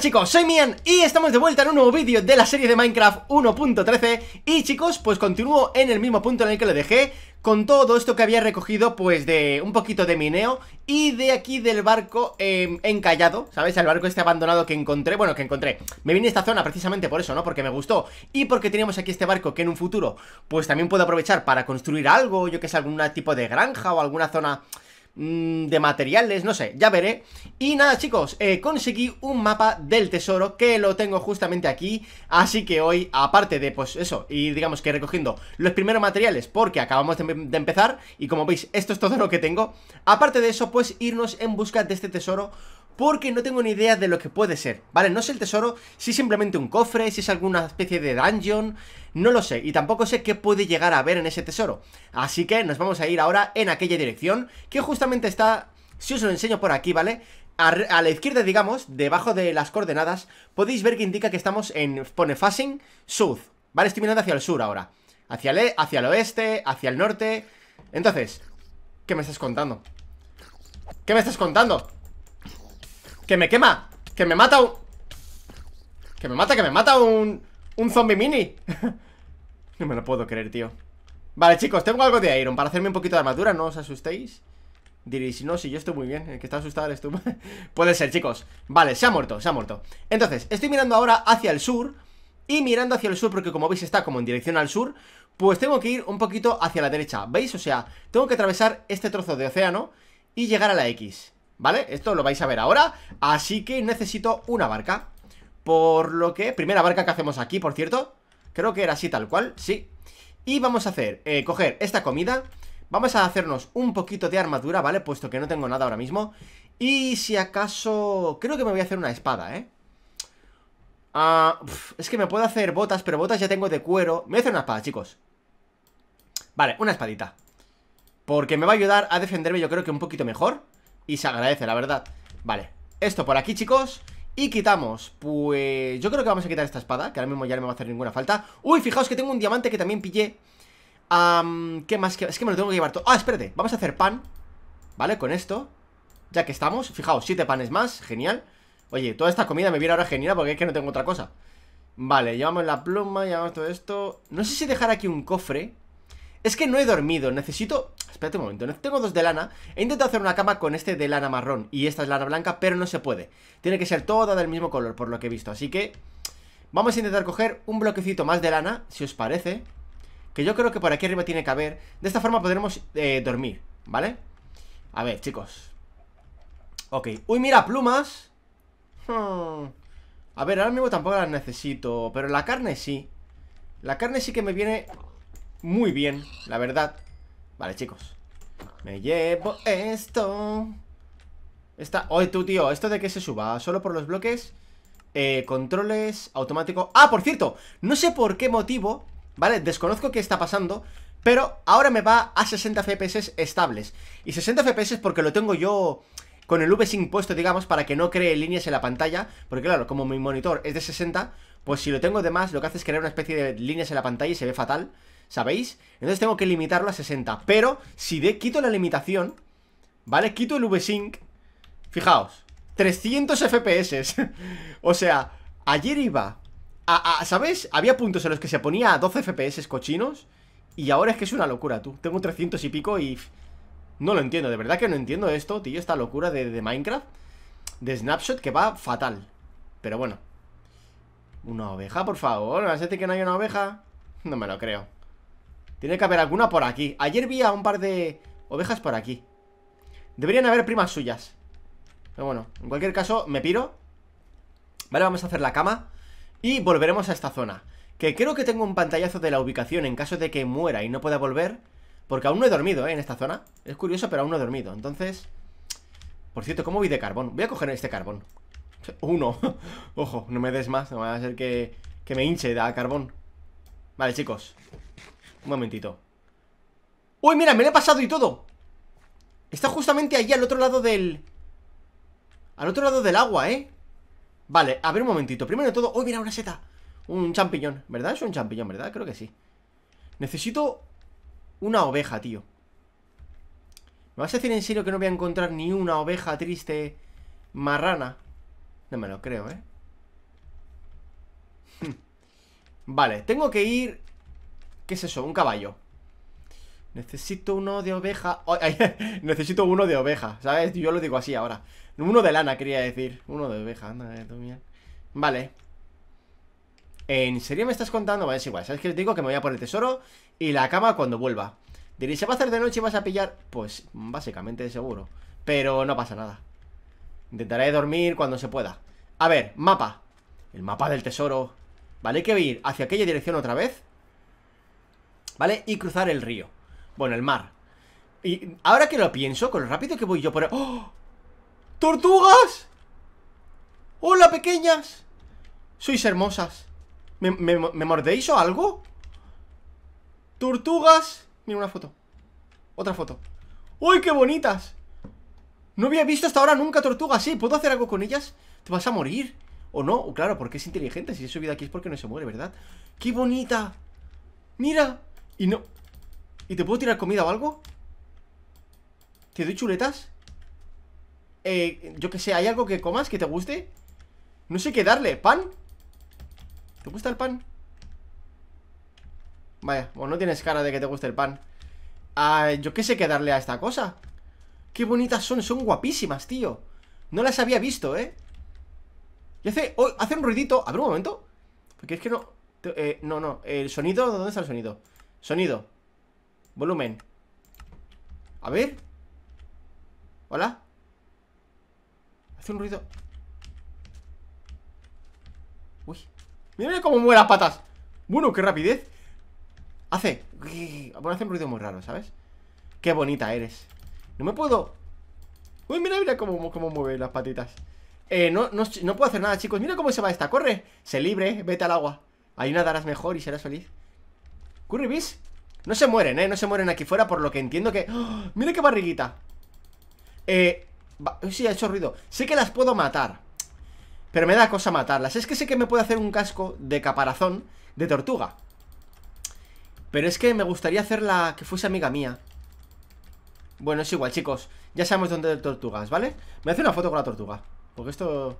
chicos, soy Mian y estamos de vuelta en un nuevo vídeo de la serie de Minecraft 1.13 Y chicos, pues continúo en el mismo punto en el que lo dejé Con todo esto que había recogido pues de un poquito de mineo Y de aquí del barco em, encallado, ¿sabes? El barco este abandonado que encontré, bueno que encontré Me vine a esta zona precisamente por eso, ¿no? Porque me gustó Y porque teníamos aquí este barco que en un futuro Pues también puedo aprovechar para construir algo Yo que sé, algún tipo de granja o alguna zona Mm, de materiales, no sé, ya veré. Y nada chicos, eh, conseguí un mapa del tesoro que lo tengo justamente aquí, así que hoy, aparte de pues eso, y digamos que recogiendo los primeros materiales, porque acabamos de, empezar, y como veis, esto es todo lo que tengo, aparte de eso, pues irnos en busca de este tesoro porque no tengo ni idea de lo que puede ser, ¿vale? No sé el tesoro, si es simplemente un cofre, si es alguna especie de dungeon, no lo sé, y tampoco sé qué puede llegar a ver en ese tesoro. Así que nos vamos a ir ahora en aquella dirección, que justamente está... Si os lo enseño por aquí, ¿vale? a, la izquierda, digamos, debajo de las coordenadas, podéis ver que indica que estamos en, pone facing south, ¿vale? Estoy mirando hacia el sur ahora, hacia el, e, hacia el oeste, hacia el norte, entonces, ¿qué me estás contando? ¿Qué me estás contando? ¡Que me quema! ¡Que me mata un... ¡Que me mata, que me mata un... un zombie mini! No me lo puedo creer, tío Vale, chicos, tengo algo de Iron para hacerme un poquito de armadura, no os asustéis Diréis, no, si yo estoy muy bien, el que está asustado eres tú Puede ser, chicos Vale, se ha muerto, se ha muerto Entonces, estoy mirando ahora hacia el sur Y mirando hacia el sur, porque como veis está como en dirección al sur Pues tengo que ir un poquito hacia la derecha, ¿veis? O sea, tengo que atravesar este trozo de océano Y llegar a la X, ¿vale? Esto lo vais a ver ahora Así que necesito una barca Por lo que, primera barca que hacemos aquí, por cierto Creo que era así tal cual, sí Y vamos a hacer, eh, coger esta comida Vamos a hacernos un poquito de armadura, ¿vale? Puesto que no tengo nada ahora mismo Y si acaso... Creo que me voy a hacer una espada, ¿eh? Ah, es que me puedo hacer botas, pero botas ya tengo de cuero Me voy a hacer una espada, chicos Vale, una espadita Porque me va a ayudar a defenderme yo creo que un poquito mejor Y se agradece, la verdad Vale, esto por aquí, chicos y quitamos, pues yo creo que vamos a quitar esta espada Que ahora mismo ya no me va a hacer ninguna falta Uy, fijaos que tengo un diamante que también pillé ¿Qué más? Es que me lo tengo que llevar todo Ah, espérate, vamos a hacer pan ¿Vale? Con esto Ya que estamos, fijaos, siete panes más, genial Oye, toda esta comida me viene ahora genial porque es que no tengo otra cosa Vale, llevamos la pluma, llevamos todo esto No sé si dejar aquí un cofre Es que no he dormido, necesito espérate un momento, tengo dos de lana He intentado hacer una cama con este de lana marrón Y esta es lana blanca, pero no se puede Tiene que ser toda del mismo color, por lo que he visto Así que vamos a intentar coger un bloquecito más de lana Si os parece Que yo creo que por aquí arriba tiene que haber De esta forma podremos eh, dormir, ¿vale? A ver, chicos Ok, uy, mira, plumas hmm. A ver, ahora mismo tampoco las necesito Pero la carne sí La carne sí que me viene muy bien, la verdad Vale, chicos Me llevo esto Está... Oye, tú, tío, ¿esto de que se suba? ¿Solo por los bloques? Eh, controles automático Ah, por cierto, no sé por qué motivo ¿Vale? Desconozco qué está pasando Pero ahora me va a 60 FPS estables Y 60 FPS porque lo tengo yo con el VSync puesto, digamos, para que no cree líneas en la pantalla Porque claro, como mi monitor es de 60 Pues si lo tengo de más, lo que hace es crear una especie de líneas en la pantalla y se ve fatal ¿sabéis? Entonces tengo que limitarlo a 60 Pero si de, quito la limitación ¿Vale? Quito el VSync Fijaos 300 FPS O sea, ayer iba a, a, ¿Sabes? Había puntos en los que se ponía a 12 FPS cochinos Y ahora es que es una locura, tú Tengo 300 y pico y... No lo entiendo, de verdad que no entiendo esto, tío Esta locura de, Minecraft De Snapshot que va fatal Pero bueno Una oveja, por favor, vas que no hay una oveja? No me lo creo tiene que haber alguna por aquí Ayer vi a un par de ovejas por aquí Deberían haber primas suyas Pero bueno, en cualquier caso, me piro Vale, vamos a hacer la cama Y volveremos a esta zona Que creo que tengo un pantallazo de la ubicación En caso de que muera y no pueda volver Porque aún no he dormido, ¿eh? En esta zona Es curioso, pero aún no he dormido Entonces... Por cierto, ¿cómo voy de carbón? Voy a coger este carbón Uno Ojo, no me des más No va a ser que, me hinche de carbón Vale, chicos un momentito ¡Uy, mira! Me lo he pasado y todo Está justamente allí al otro lado del... Al otro lado del agua, ¿eh? Vale, a ver un momentito Primero de todo... ¡Uy, mira! Una seta Un champiñón ¿Verdad? Es un champiñón, ¿verdad? Creo que sí Necesito... Una oveja, tío ¿Me vas a decir en serio que no voy a encontrar ni una oveja triste marrana? No me lo creo, ¿eh? vale, tengo que ir ¿Qué es eso? Un caballo Necesito uno de oveja Necesito uno de oveja, ¿sabes? Yo lo digo así ahora Uno de lana, quería decir Uno de oveja, anda, eh, mía. Vale ¿En serio me estás contando? Vale, es igual, ¿sabes qué os digo? Que me voy a por el tesoro y la cama cuando vuelva Diréis, ¿se va a hacer de noche y vas a pillar? Pues básicamente seguro Pero no pasa nada Intentaré dormir cuando se pueda A ver, mapa El mapa del tesoro Vale, hay que ir hacia aquella dirección otra vez ¿vale? Y cruzar el río. Bueno, el mar. Y ahora que lo pienso, con lo rápido que voy yo por... ¡Oh! ¡Tortugas! ¡Hola, pequeñas! Sois hermosas. ¿Me, mordéis o algo? ¡Tortugas! Mira una foto. Otra foto. ¡Uy, qué bonitas! No había visto hasta ahora nunca tortugas Sí, ¿Puedo hacer algo con ellas? ¿Te vas a morir? ¿O no? Claro, porque es inteligente. Si he subido aquí es porque no se muere, ¿verdad? ¡Qué bonita! ¡Mira! Y no... ¿Y te puedo tirar comida o algo? ¿Te doy chuletas? Eh, yo que sé, ¿hay algo que comas que te guste? No sé qué darle, ¿pan? ¿Te gusta el pan? Vaya, vos no tienes cara de que te guste el pan ah, Yo qué sé qué darle a esta cosa Qué bonitas son, son guapísimas, tío No las había visto, ¿eh? hace, hace un ruidito A ver, un momento Porque es que no... Eh, no, no, el sonido, ¿dónde está el sonido? Sonido Volumen A ver Hola Hace un ruido Uy Mira cómo mueve las patas Bueno, qué rapidez Hace Bueno, hace un ruido muy raro, ¿sabes? Qué bonita eres No me puedo Uy, mira, mira cómo, cómo mueve las patitas eh, no, no, no puedo hacer nada, chicos Mira cómo se va esta, corre Se libre, vete al agua Ahí nadarás mejor y serás feliz Curribis, No se mueren, ¿eh? No se mueren aquí fuera Por lo que entiendo que... ¡Oh! ¡Mira qué barriguita! Eh... Sí, ha hecho ruido Sé que las puedo matar Pero me da cosa matarlas Es que sé que me puede hacer un casco de caparazón De tortuga Pero es que me gustaría hacerla que fuese amiga mía Bueno, es igual, chicos Ya sabemos dónde de tortugas, ¿vale? Me hace una foto con la tortuga Porque esto...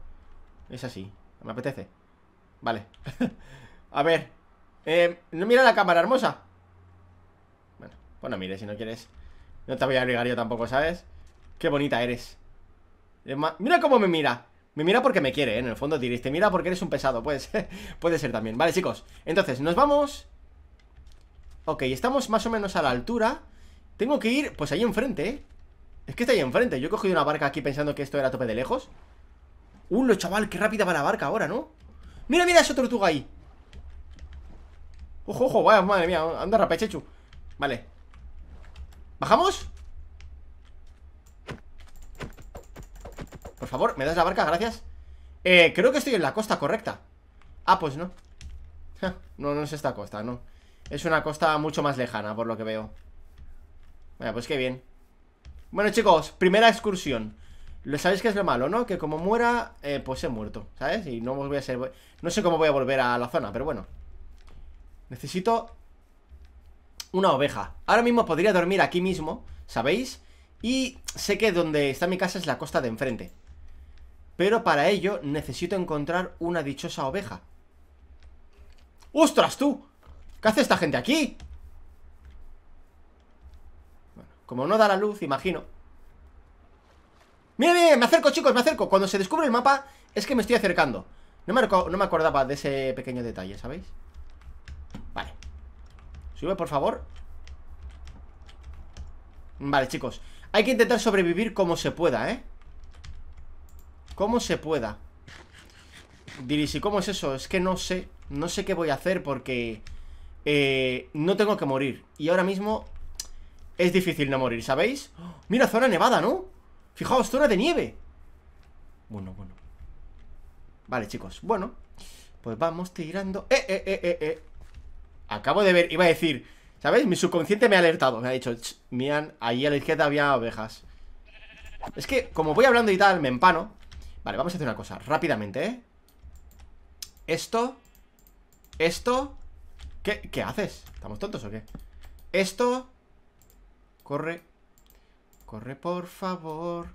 Es así, me apetece Vale A ver eh, no mira la cámara, hermosa. Bueno, bueno, pues mire, si no quieres. No te voy a obligar yo tampoco, ¿sabes? Qué bonita eres. Mira cómo me mira. Me mira porque me quiere, ¿eh? en el fondo diréis, te mira porque eres un pesado, pues puede ser también Vale, chicos, entonces, nos vamos Ok, estamos más o menos a la altura Tengo que ir, pues ahí enfrente, ¿eh? Es que está ahí enfrente, yo he cogido una barca aquí pensando que esto era a tope de lejos lo chaval! ¡Qué rápida va la barca ahora, ¿no? ¡Mira, mira esa tortuga ahí! Ojo, ojo, vaya, madre mía Anda rapechechu Vale ¿Bajamos? Por favor, ¿me das la barca? Gracias Eh, creo que estoy en la costa correcta Ah, pues no No, no es esta costa, no Es una costa mucho más lejana, por lo que veo Vaya, pues qué bien Bueno, chicos, primera excursión lo sabéis que es lo malo, ¿no? Que como muera, eh, pues he muerto, ¿sabes? Y no voy a ser... No sé cómo voy a volver a la zona, pero bueno Necesito una oveja. Ahora mismo podría dormir aquí mismo, ¿sabéis? Y sé que donde está mi casa es la costa de enfrente. Pero para ello necesito encontrar una dichosa oveja. ¡Ostras, tú! ¿Qué hace esta gente aquí? Bueno, como no da la luz, imagino. ¡Mira, mira! Me acerco, chicos, me acerco. Cuando se descubre el mapa, es que me estoy acercando. No me, no me acordaba de ese pequeño detalle, ¿sabéis? Sube, por favor Vale, chicos Hay que intentar sobrevivir como se pueda, ¿eh? Como se pueda Diris, ¿y cómo es eso? Es que no sé No sé qué voy a hacer porque eh, No tengo que morir Y ahora mismo es difícil no morir, ¿sabéis? Mira, zona nevada, ¿no? Fijaos, zona de nieve Bueno, bueno Vale, chicos, bueno Pues vamos tirando ¡Eh, eh, eh, eh, eh! Acabo de ver, iba a decir ¿sabéis? Mi subconsciente me ha alertado Me ha dicho, mian, ahí a la izquierda había ovejas Es que, como voy hablando y tal, me empano Vale, vamos a hacer una cosa, rápidamente, ¿eh? Esto Esto ¿Qué, ¿Qué haces? ¿Estamos tontos o qué? Esto Corre Corre, por favor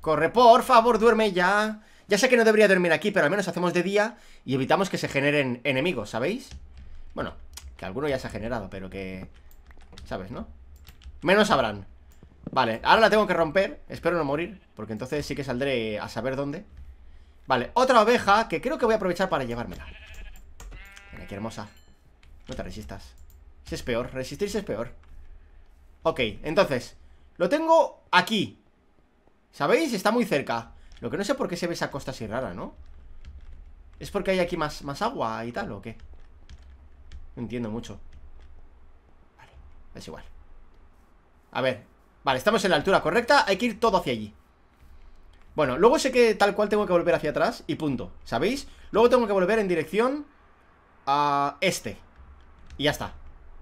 Corre, por favor, duerme ya Ya sé que no debería dormir aquí, pero al menos hacemos de día Y evitamos que se generen enemigos, ¿sabéis? Bueno, que alguno ya se ha generado, pero que... ¿Sabes, no? Menos sabrán Vale, ahora la tengo que romper Espero no morir, porque entonces sí que saldré a saber dónde Vale, otra oveja Que creo que voy a aprovechar para llevármela Mira, qué hermosa No te resistas Si es peor, resistirse es peor Ok, entonces Lo tengo aquí ¿Sabéis? Está muy cerca Lo que no sé por qué se ve esa costa así rara, ¿no? ¿Es porque hay aquí más, más agua y tal o qué? entiendo mucho. Vale, es igual. A ver. Vale, estamos en la altura correcta. Hay que ir todo hacia allí. Bueno, luego sé que tal cual tengo que volver hacia atrás y punto. ¿Sabéis? Luego tengo que volver en dirección a este. Y ya está.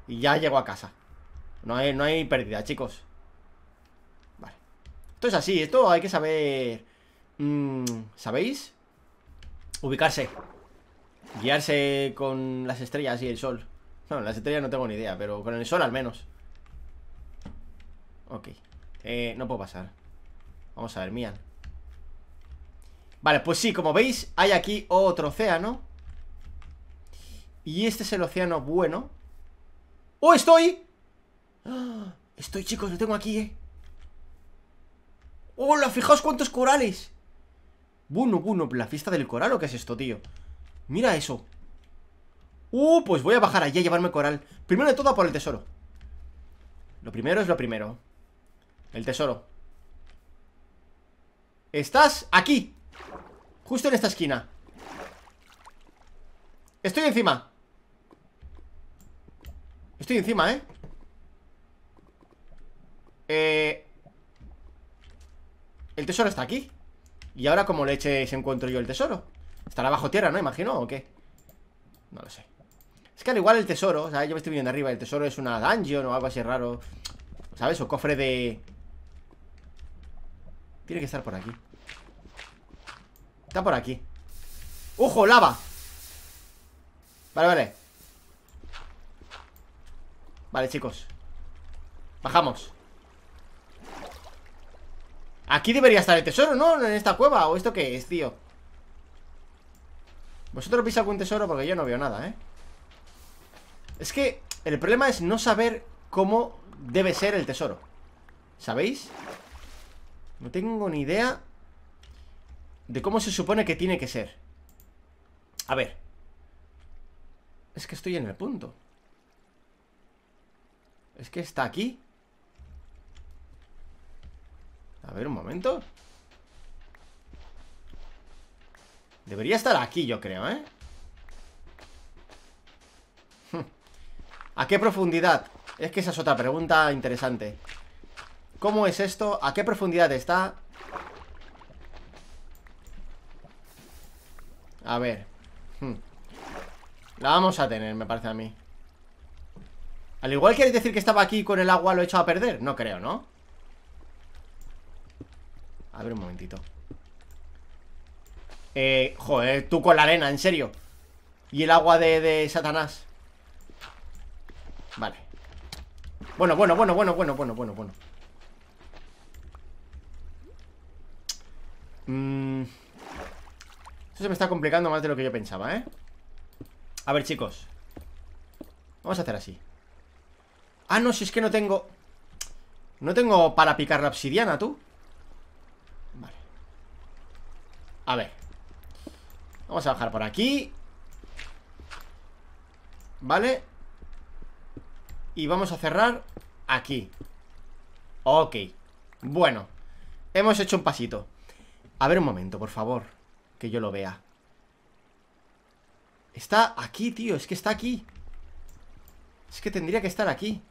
Y ya llego a casa. No hay, no hay pérdida, chicos. Vale. Esto es así. Esto hay que saber... Mm, ¿Sabéis? Ubicarse. Guiarse con las estrellas y el sol No, las estrellas no tengo ni idea Pero con el sol al menos Ok eh, No puedo pasar Vamos a ver, mía Vale, pues sí, como veis Hay aquí otro océano Y este es el océano bueno ¡Oh, estoy! ¡Ah! Estoy, chicos, lo tengo aquí, eh ¡Hola! Fijaos cuántos corales Bueno, bueno, la fiesta del coral ¿O qué es esto, tío? Mira eso Uh, pues voy a bajar allí a llevarme coral Primero de todo por el tesoro Lo primero es lo primero El tesoro Estás aquí Justo en esta esquina Estoy encima Estoy encima, ¿eh? Eh... El tesoro está aquí Y ahora como se encuentro yo el tesoro Estará bajo tierra, ¿no? Imagino, ¿o qué? No lo sé Es que al igual el tesoro, o sea, yo me estoy viendo arriba El tesoro es una dungeon o algo así raro ¿Sabes? O cofre de... Tiene que estar por aquí Está por aquí ¡Ojo, lava! Vale, vale Vale, chicos Bajamos Aquí debería estar el tesoro, ¿no? En esta cueva ¿O esto qué es, tío? Vosotros veis algún tesoro porque yo no veo nada, ¿eh? Es que el problema es no saber cómo debe ser el tesoro ¿Sabéis? No tengo ni idea De cómo se supone que tiene que ser A ver Es que estoy en el punto Es que está aquí A ver, un momento Debería estar aquí, yo creo, ¿eh? Hmm. ¿A qué profundidad? Es que esa es otra pregunta interesante ¿Cómo es esto? ¿A qué profundidad está? A ver hmm. La vamos a tener, me parece a mí Al igual quieres decir que estaba aquí con el agua lo he echado a perder No creo, ¿no? A ver un momentito eh, joder, tú con la arena, en serio Y el agua de, de Satanás Vale Bueno, bueno, bueno, bueno, bueno, bueno, bueno, bueno mm. Esto se me está complicando más de lo que yo pensaba, ¿eh? A ver, chicos Vamos a hacer así Ah, no, si es que no tengo No tengo para picar la obsidiana, tú Vale A ver Vamos a bajar por aquí Vale Y vamos a cerrar aquí Ok Bueno Hemos hecho un pasito A ver un momento, por favor Que yo lo vea Está aquí, tío Es que está aquí Es que tendría que estar aquí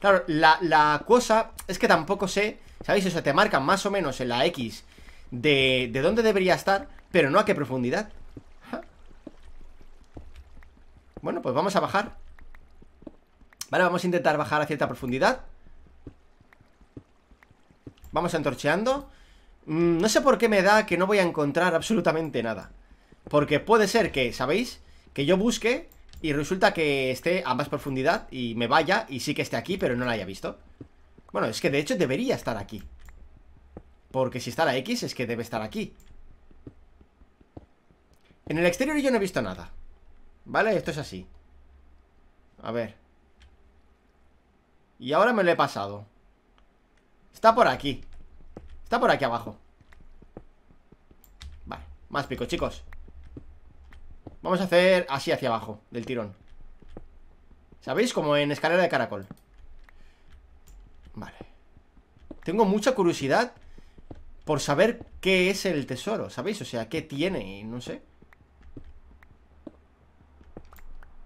Claro, la, cosa es que tampoco sé ¿Sabéis? O sea, te marcan más o menos en la X de, dónde debería estar, pero no a qué profundidad. Bueno, pues vamos a bajar. Vale, vamos a intentar bajar a cierta profundidad. Vamos entorcheando mm, no sé por qué me da que no voy a encontrar absolutamente nada. Porque puede ser que, ¿sabéis? Que yo busque y resulta que esté a más profundidad y me vaya y sí que esté aquí, pero no la haya visto. Bueno, es que de hecho debería estar aquí. Porque si está la X es que debe estar aquí En el exterior yo no he visto nada ¿Vale? Esto es así A ver Y ahora me lo he pasado Está por aquí Está por aquí abajo Vale, más pico, chicos Vamos a hacer así hacia abajo Del tirón ¿Sabéis? Como en escalera de caracol Vale Tengo mucha curiosidad por saber qué es el tesoro, ¿sabéis? O sea, qué tiene y no sé.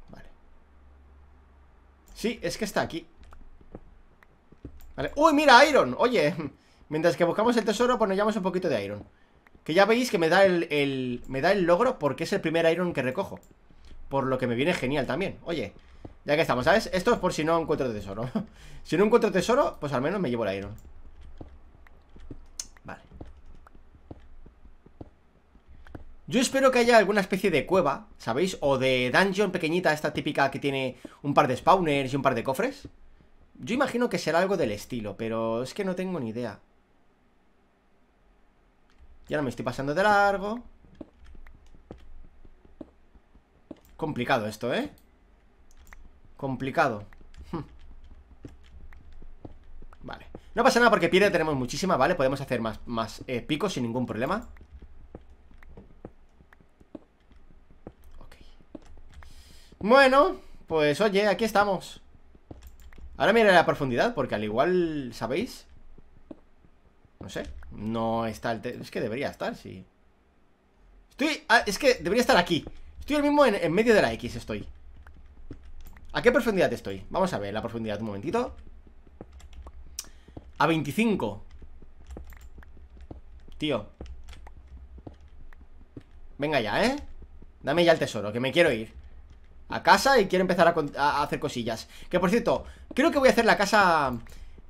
Vale. Sí, es que está aquí. Vale. ¡Uy, mira, Iron! Oye, mientras que buscamos el tesoro, pues nos llevamos un poquito de Iron. Que ya veis que me da el, me da el logro porque es el primer Iron que recojo. Por lo que me viene genial también. Oye, ya que estamos, ¿sabes? Esto es por si no encuentro tesoro. si no encuentro tesoro, pues al menos me llevo el Iron. Yo espero que haya alguna especie de cueva, ¿sabéis? O de dungeon pequeñita, esta típica que tiene un par de spawners y un par de cofres. Yo imagino que será algo del estilo, pero es que no tengo ni idea. Ya no me estoy pasando de largo. Complicado esto, ¿eh? Complicado. Hm. Vale. No pasa nada porque piedra tenemos muchísima, ¿vale? Podemos hacer más, más eh, picos sin ningún problema. Bueno, pues oye, aquí estamos Ahora mira la profundidad Porque al igual, ¿sabéis? No sé, no está el... Es que debería estar, sí Estoy... Ah, es que debería estar aquí Estoy el mismo en, en medio de la X, estoy ¿A qué profundidad estoy? Vamos a ver la profundidad un momentito A 25 Tío Venga ya, ¿eh? Dame ya el tesoro, que me quiero ir a casa y quiero empezar a, hacer cosillas. Que por cierto, creo que voy a hacer la casa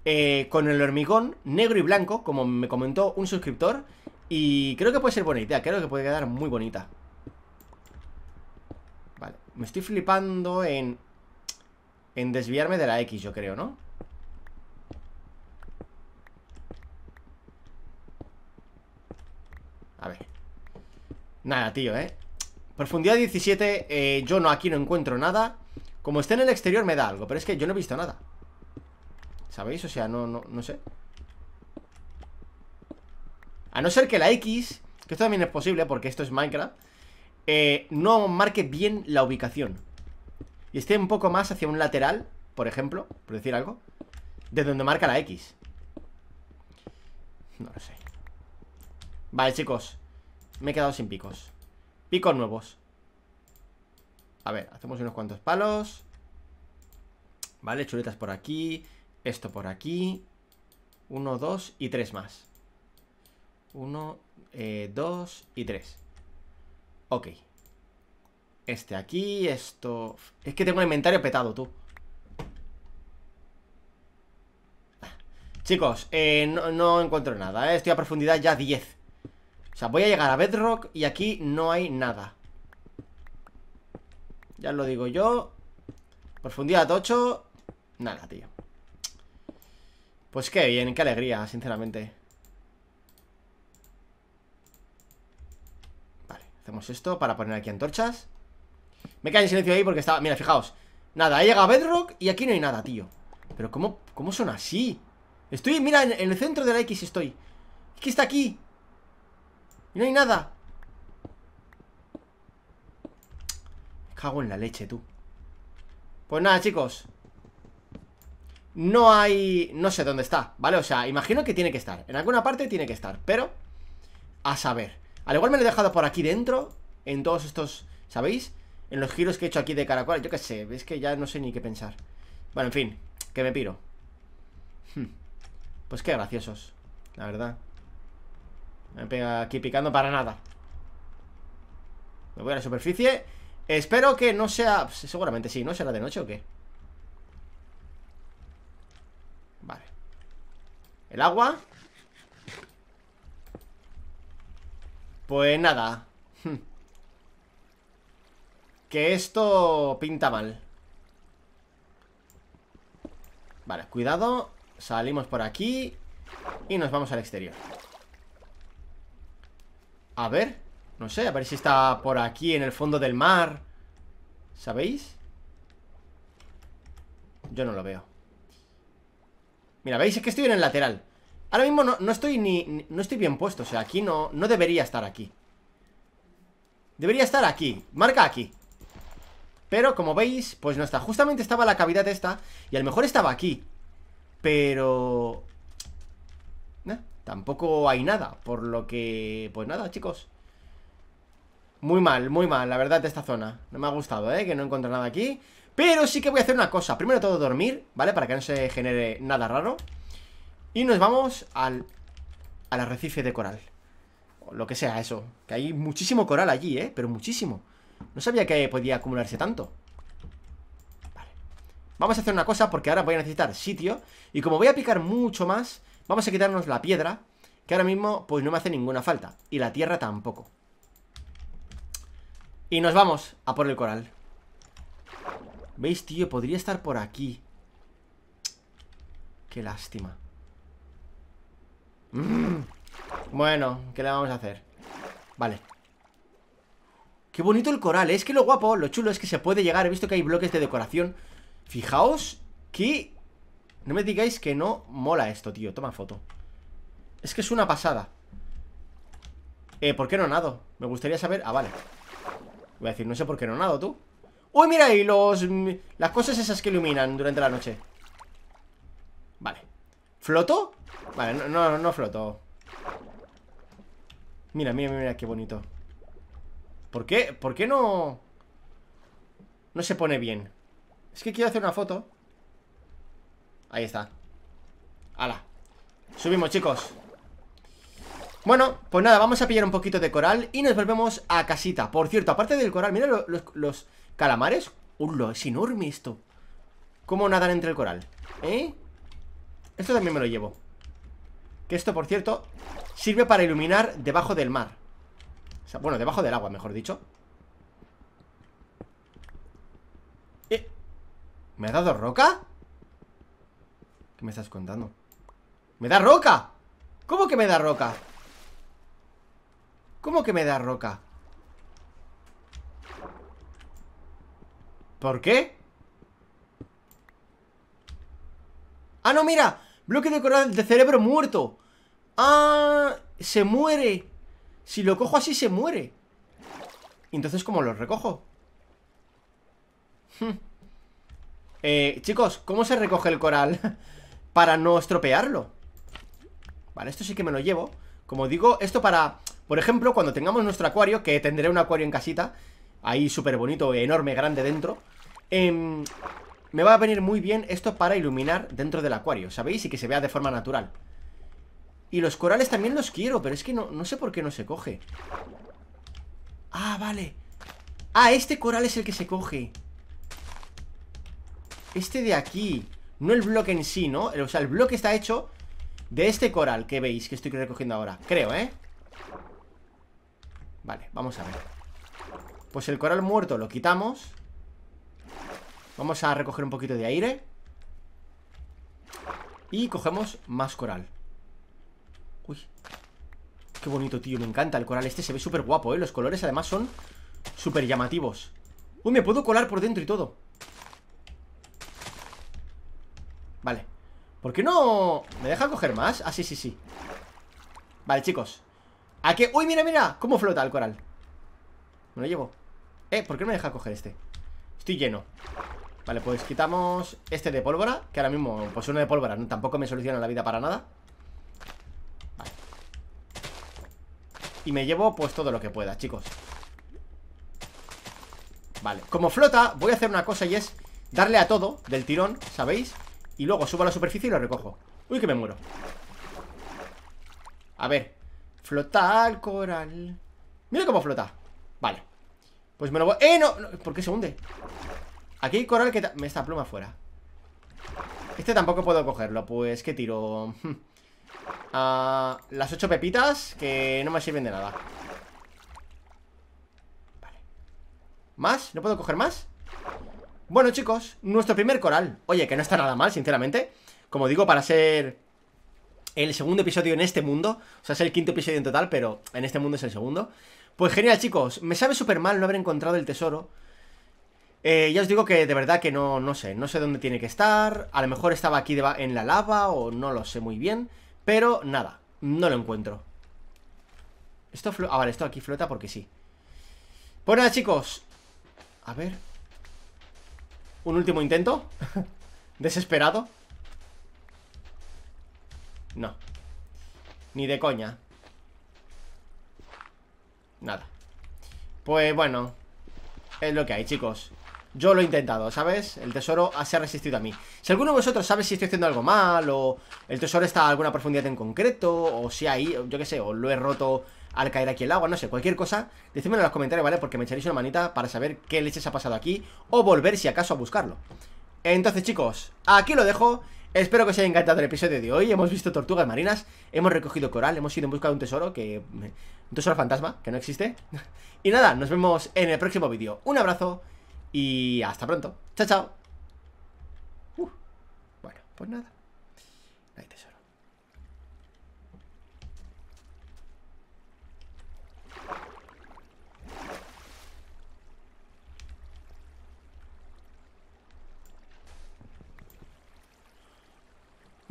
eh, con el hormigón negro y blanco, como me comentó un suscriptor. Y creo que puede ser buena idea, creo que puede quedar muy bonita. Vale, me estoy flipando en, en desviarme de la X, yo creo, ¿no? A ver. Nada, tío, ¿eh? Profundidad 17, eh, yo no aquí no encuentro nada Como esté en el exterior me da algo Pero es que yo no he visto nada ¿Sabéis? O sea, no, no, sé A no ser que la X Que esto también es posible porque esto es Minecraft eh, No marque bien la ubicación Y esté un poco más hacia un lateral Por ejemplo, por decir algo De donde marca la X No lo sé Vale, chicos Me he quedado sin picos Picos nuevos A ver, hacemos unos cuantos palos Vale, chuletas por aquí Esto por aquí Uno, dos y tres más Uno, eh, dos y tres Ok Este aquí, esto... Es que tengo el inventario petado, tú ah. Chicos, eh, no, encuentro nada, eh. Estoy a profundidad ya 10 sea, voy a llegar a Bedrock y aquí no hay nada Ya lo digo yo Profundidad 8 Nada, tío Pues qué bien, qué alegría, sinceramente Vale, hacemos esto para poner aquí antorchas Me cae en silencio ahí porque estaba... Mira, fijaos Nada, he llegado a Bedrock y aquí no hay nada, tío Pero ¿cómo, cómo son así? Estoy, mira, en, en el centro de la X estoy Es que está aquí no hay nada cago en la leche, tú Pues nada, chicos No hay... No sé dónde está, ¿vale? O sea, imagino que tiene que estar En alguna parte tiene que estar, pero A saber Al igual me lo he dejado por aquí dentro En todos estos... ¿Sabéis? En los giros que he hecho aquí de caracol Yo qué sé, es que ya no sé ni qué pensar Bueno, en fin, que me piro hmm. Pues qué graciosos, la verdad me aquí picando para nada Me voy a la superficie Espero que no sea... Seguramente sí, ¿no? ¿Será de noche o qué? Vale El agua Pues nada Que esto pinta mal Vale, cuidado Salimos por aquí Y nos vamos al exterior a ver, no sé, a ver si está por aquí en el fondo del mar ¿Sabéis? Yo no lo veo Mira, ¿veis? Es que estoy en el lateral Ahora mismo no, estoy ni, No estoy bien puesto, o sea, aquí no No debería estar aquí Debería estar aquí, marca aquí Pero como veis, pues no está Justamente estaba la cavidad esta Y a lo mejor estaba aquí Pero... Tampoco hay nada, por lo que... Pues nada, chicos Muy mal, muy mal, la verdad, de esta zona No me ha gustado, ¿eh? Que no encuentro nada aquí Pero sí que voy a hacer una cosa Primero todo dormir, ¿vale? Para que no se genere nada raro Y nos vamos al... Al arrecife de coral O lo que sea eso Que hay muchísimo coral allí, ¿eh? Pero muchísimo No sabía que podía acumularse tanto Vale Vamos a hacer una cosa porque ahora voy a necesitar sitio Y como voy a picar mucho más Vamos a quitarnos la piedra Que ahora mismo pues no me hace ninguna falta Y la tierra tampoco Y nos vamos a por el coral ¿Veis, tío? Podría estar por aquí Qué lástima mm. Bueno, ¿qué le vamos a hacer? Vale Qué bonito el coral, ¿eh? es que lo guapo, lo chulo es que se puede llegar He visto que hay bloques de decoración Fijaos que... No me digáis que no mola esto, tío Toma foto Es que es una pasada Eh, ¿por qué no nado? Me gustaría saber... Ah, vale Voy a decir, no sé por qué no nado, tú ¡Uy, mira ahí! Los, mm, las cosas esas que iluminan durante la noche Vale ¿Floto? Vale, no, no, no floto Mira, mira, mira, qué bonito ¿Por qué? ¿Por qué no...? No se pone bien Es que quiero hacer una foto Ahí está ¡Hala! Subimos, chicos bueno, pues nada, vamos a pillar un poquito de coral y nos volvemos a casita Por cierto, aparte del coral, mira los, calamares ¡Ulo! Es enorme esto Cómo nadan entre el coral ¿Eh? Esto también me lo llevo Que esto, por cierto, sirve para iluminar debajo del mar o sea, bueno, debajo del agua, mejor dicho ¿Eh? ¿Me ha dado roca? ¿Qué me estás contando? ¡Me da roca! ¿Cómo que me da roca? ¿Cómo que me da roca? ¿Por qué? ¡Ah, no, mira! Bloque de coral de cerebro muerto ¡Ah! Se muere Si lo cojo así se muere ¿Y entonces cómo lo recojo? Hm. eh, chicos, ¿cómo se recoge el coral? Para no estropearlo Vale, esto sí que me lo llevo Como digo, esto para, por ejemplo, cuando tengamos nuestro acuario Que tendré un acuario en casita Ahí súper bonito, enorme, grande dentro em, Me va a venir muy bien esto para iluminar dentro del acuario ¿Sabéis? Y que se vea de forma natural Y los corales también los quiero Pero es que no, no sé por qué no se coge Ah, vale Ah, este coral es el que se coge Este de aquí no el bloque en sí, ¿no? O sea, el bloque está hecho de este coral que veis que estoy recogiendo ahora Creo, ¿eh? Vale, vamos a ver Pues el coral muerto lo quitamos Vamos a recoger un poquito de aire Y cogemos más coral Uy Qué bonito, tío, me encanta el coral Este se ve súper guapo, ¿eh? Los colores además son súper llamativos Uy, me puedo colar por dentro y todo Vale ¿Por qué no...? ¿Me deja coger más? Ah, sí, sí, sí Vale, chicos ¿A qué? ¡Uy, mira, mira! ¿Cómo flota el coral? Me lo llevo Eh, ¿por qué no me deja coger este? Estoy lleno Vale, pues quitamos este de pólvora Que ahora mismo, pues uno de pólvora ¿no? Tampoco me soluciona la vida para nada Vale Y me llevo, pues, todo lo que pueda, chicos Vale, como flota Voy a hacer una cosa y es Darle a todo del tirón, ¿sabéis? Y luego subo a la superficie y lo recojo Uy, que me muero A ver Flota al coral Mira cómo flota Vale Pues me lo voy... ¡Eh, no! ¿Por qué se hunde? Aquí hay coral que... Me está pluma fuera Este tampoco puedo cogerlo Pues, que tiro? a ah, las ocho pepitas Que no me sirven de nada Vale ¿Más? ¿No puedo coger más? Bueno, chicos, nuestro primer coral. Oye, que no está nada mal, sinceramente. Como digo, para ser el segundo episodio en este mundo. O sea, es el quinto episodio en total, pero en este mundo es el segundo. Pues genial, chicos. Me sabe súper mal no haber encontrado el tesoro. Eh, ya os digo que de verdad que no, no sé. No sé dónde tiene que estar. A lo mejor estaba aquí en la lava o no lo sé muy bien. Pero nada, no lo encuentro. Esto flota... Ah, vale, esto aquí flota porque sí. Pues nada, chicos. A ver... Un último intento Desesperado No Ni de coña Nada Pues bueno Es lo que hay, chicos yo lo he intentado, ¿sabes? El tesoro se ha resistido a mí Si alguno de vosotros sabe si estoy haciendo algo mal O el tesoro está a alguna profundidad en concreto O si hay, yo qué sé, o lo he roto al caer aquí el agua, no sé, cualquier cosa, decídmelo en los comentarios, ¿vale? Porque me echaréis una manita para saber qué leches ha pasado aquí o volver si acaso a buscarlo. Entonces, chicos, aquí lo dejo. Espero que os haya encantado el episodio de hoy. Hemos visto tortugas marinas, hemos recogido coral, hemos ido en busca de un tesoro que. un tesoro fantasma que no existe. y nada, nos vemos en el próximo vídeo. Un abrazo y hasta pronto. Chao, chao. Uh, bueno, pues nada. hay tesoro.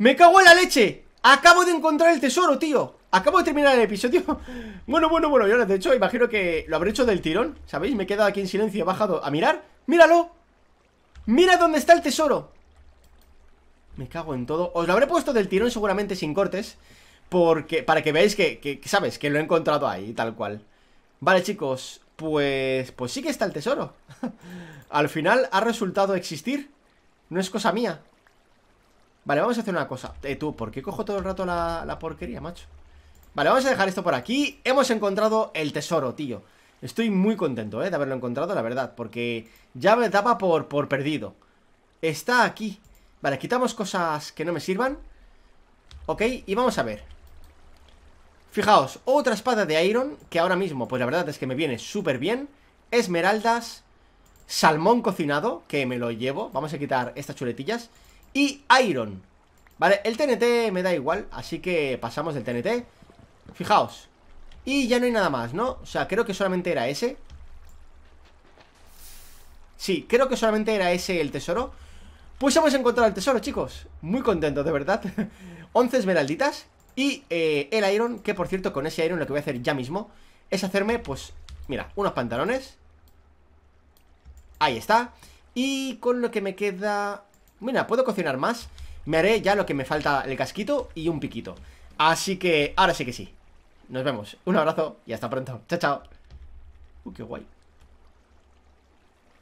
¡Me cago en la leche! Acabo de encontrar el tesoro, tío Acabo de terminar el episodio Bueno, bueno, bueno, yo de hecho imagino que lo habré hecho del tirón ¿Sabéis? Me he quedado aquí en silencio, bajado a mirar ¡Míralo! ¡Mira dónde está el tesoro! Me cago en todo Os lo habré puesto del tirón seguramente sin cortes porque, para que veáis que, sabéis que, ¿sabes? Que lo he encontrado ahí, tal cual Vale, chicos, pues, pues sí que está el tesoro Al final ha resultado existir No es cosa mía Vale, vamos a hacer una cosa eh, tú, ¿por qué cojo todo el rato la, porquería, macho? Vale, vamos a dejar esto por aquí Hemos encontrado el tesoro, tío Estoy muy contento, eh, de haberlo encontrado, la verdad Porque ya me daba por, por perdido Está aquí Vale, quitamos cosas que no me sirvan Ok, y vamos a ver Fijaos, otra espada de Iron Que ahora mismo, pues la verdad es que me viene súper bien Esmeraldas Salmón cocinado, que me lo llevo Vamos a quitar estas chuletillas y Iron Vale, el TNT me da igual, así que pasamos del TNT Fijaos Y ya no hay nada más, ¿no? O sea, creo que solamente era ese Sí, creo que solamente era ese el tesoro Pues hemos encontrado el tesoro, chicos Muy contentos, de verdad 11 esmeralditas Y eh, el Iron, que por cierto, con ese Iron lo que voy a hacer ya mismo Es hacerme, pues, mira, unos pantalones Ahí está Y con lo que me queda... Mira, puedo cocinar más Me haré ya lo que me falta el casquito y un piquito Así que ahora sí que sí Nos vemos, un abrazo y hasta pronto Chao, chao uh, qué guay